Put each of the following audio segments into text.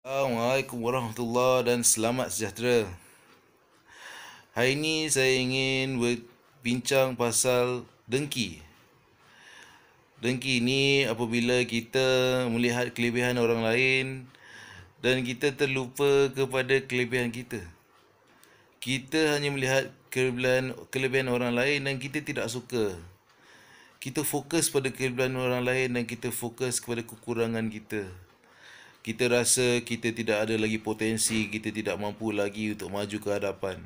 Assalamualaikum warahmatullahi dan selamat sejahtera. Hari ini saya ingin berbincang pasal dengki. Dengki ini apabila kita melihat kelebihan orang lain dan kita terlupa kepada kelebihan kita. Kita hanya melihat kelebihan, kelebihan orang lain dan kita tidak suka. Kita fokus pada kelebihan orang lain dan kita fokus kepada kekurangan kita kita rasa kita tidak ada lagi potensi, kita tidak mampu lagi untuk maju ke hadapan.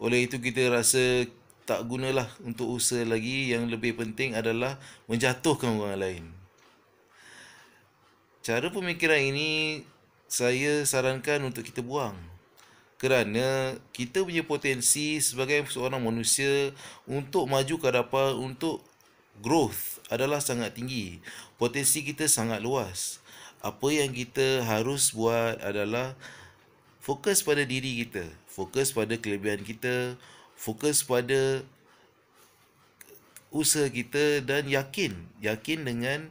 Oleh itu kita rasa tak gunalah untuk usaha lagi, yang lebih penting adalah menjatuhkan orang lain. Cara pemikiran ini saya sarankan untuk kita buang. Kerana kita punya potensi sebagai seorang manusia untuk maju ke hadapan, untuk growth adalah sangat tinggi. Potensi kita sangat luas apa yang kita harus buat adalah fokus pada diri kita, fokus pada kelebihan kita, fokus pada usaha kita dan yakin, yakin dengan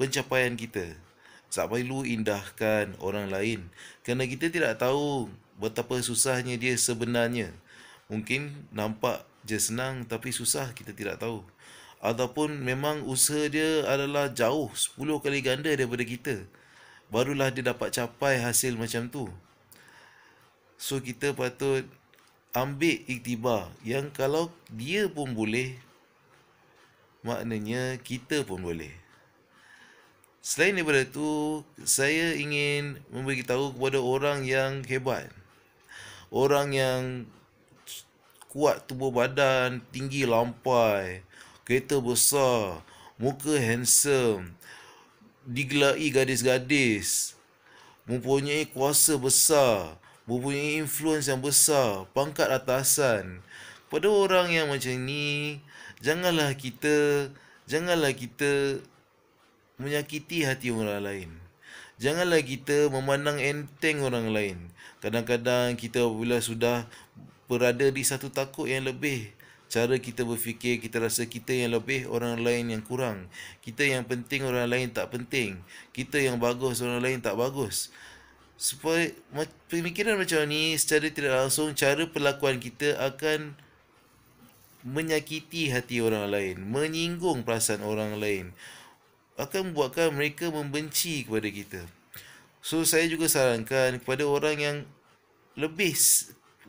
pencapaian kita. Tak perlu indahkan orang lain kerana kita tidak tahu betapa susahnya dia sebenarnya. Mungkin nampak je senang tapi susah kita tidak tahu. Ataupun memang usaha dia adalah jauh 10 kali ganda daripada kita barulah dia dapat capai hasil macam tu. So kita patut ambil iktibar yang kalau dia pun boleh maknanya kita pun boleh. Selain daripada itu, saya ingin memberitahu kepada orang yang hebat. Orang yang kuat tubuh badan, tinggi lampai, kereta besar, muka handsome, digelai gadis-gadis mempunyai kuasa besar mempunyai influence yang besar pangkat atasan pada orang yang macam ni janganlah kita janganlah kita menyakiti hati orang lain janganlah kita memandang enteng orang lain kadang-kadang kita bila sudah berada di satu takut yang lebih cara kita berfikir kita rasa kita yang lebih orang lain yang kurang kita yang penting orang lain tak penting kita yang bagus orang lain tak bagus supaya pemikiran macam ni secara tidak langsung cara perlakuan kita akan menyakiti hati orang lain menyinggung perasaan orang lain akan membuatkan mereka membenci kepada kita so saya juga sarankan kepada orang yang lebih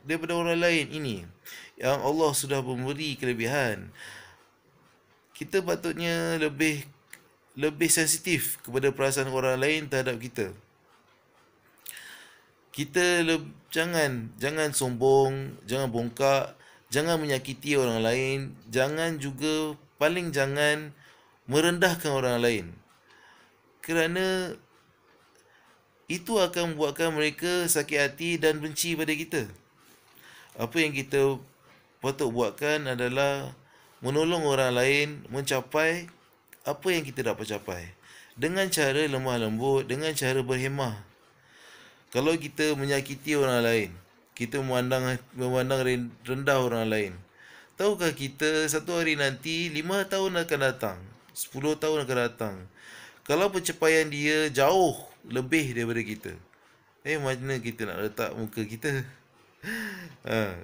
daripada orang lain ini yang Allah sudah memberi kelebihan kita patutnya lebih lebih sensitif kepada perasaan orang lain terhadap kita kita le- jangan jangan sombong jangan bongkak jangan menyakiti orang lain jangan juga paling jangan merendahkan orang lain kerana itu akan buatkan mereka sakit hati dan benci pada kita apa yang kita patut buatkan adalah menolong orang lain mencapai apa yang kita dapat capai dengan cara lemah lembut dengan cara berhemah kalau kita menyakiti orang lain kita memandang memandang rendah orang lain tahukah kita satu hari nanti lima tahun akan datang sepuluh tahun akan datang kalau pencapaian dia jauh lebih daripada kita eh mana kita nak letak muka kita ha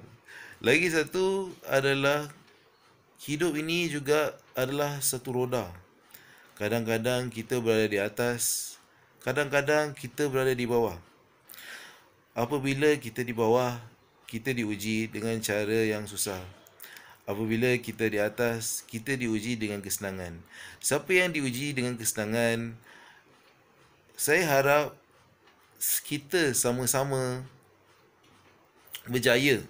lagi satu adalah hidup ini juga adalah satu roda. Kadang-kadang kita berada di atas, kadang-kadang kita berada di bawah. Apabila kita di bawah, kita diuji dengan cara yang susah. Apabila kita di atas, kita diuji dengan kesenangan. Siapa yang diuji dengan kesenangan, saya harap kita sama-sama berjaya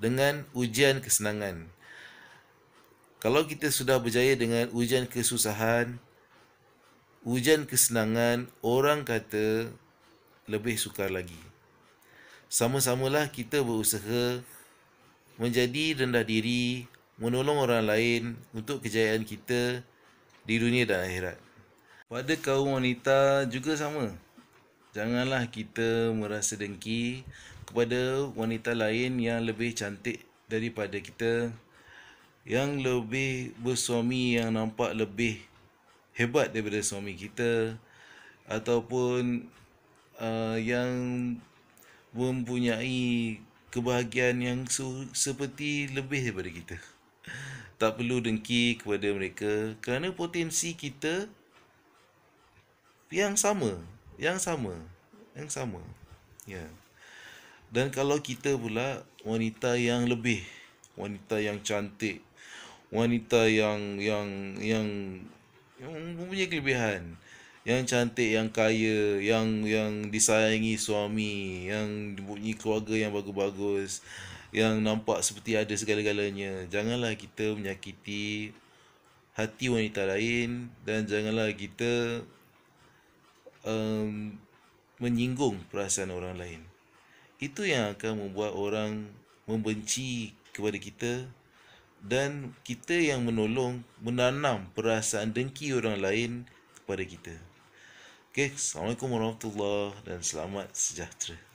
dengan ujian kesenangan. Kalau kita sudah berjaya dengan ujian kesusahan, ujian kesenangan, orang kata lebih sukar lagi. Sama-samalah kita berusaha menjadi rendah diri, menolong orang lain untuk kejayaan kita di dunia dan akhirat. Pada kaum wanita juga sama. Janganlah kita merasa dengki kepada wanita lain yang lebih cantik daripada kita yang lebih bersuami yang nampak lebih hebat daripada suami kita ataupun uh, yang mempunyai kebahagiaan yang su- seperti lebih daripada kita tak perlu dengki kepada mereka kerana potensi kita yang sama yang sama yang sama ya dan kalau kita pula wanita yang lebih wanita yang cantik wanita yang yang yang yang mempunyai kelebihan yang cantik yang kaya yang yang disayangi suami yang mempunyai keluarga yang bagus-bagus yang nampak seperti ada segala-galanya janganlah kita menyakiti hati wanita lain dan janganlah kita um, menyinggung perasaan orang lain. Itu yang akan membuat orang membenci kepada kita dan kita yang menolong menanam perasaan dengki orang lain kepada kita. Okay, Assalamualaikum warahmatullahi dan selamat sejahtera.